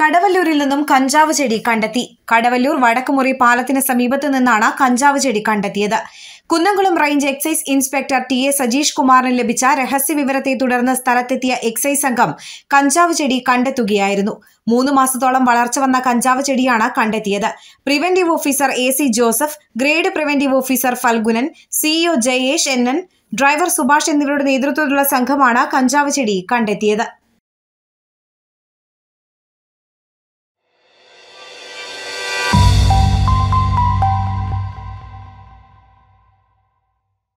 കടവല്ലൂരിൽ നിന്നും കഞ്ചാവ് ചെടി കണ്ടെത്തി കടവല്ലൂർ വടക്കുമുറി പാലത്തിന് സമീപത്തു നിന്നാണ് കഞ്ചാവ് ചെടി കണ്ടെത്തിയത് Kunnamkulam range excise inspector T A Sajeesh കുമാറിന് ലഭിച്ച രഹസ്യ വിവരത്തെ തുടർന്ന് സ്ഥലത്തെത്തിയ എക്സൈസ് സംഘം കഞ്ചാവ് ചെടി കണ്ടെത്തുകയായിരുന്നു മൂന്ന് മാസത്തോളം വളർച്ച വന്ന കഞ്ചാവ് ചെടിയാണ് കണ്ടെത്തിയത് preventive officer A C Joseph grade preventive officer Phalgunan CEO Jayesh N driver Subhash എന്നിവരുടെ നേതൃത്വത്തിലുള്ള സംഘമാണ് കഞ്ചാവ് ചെടി കണ്ടെത്തിയത്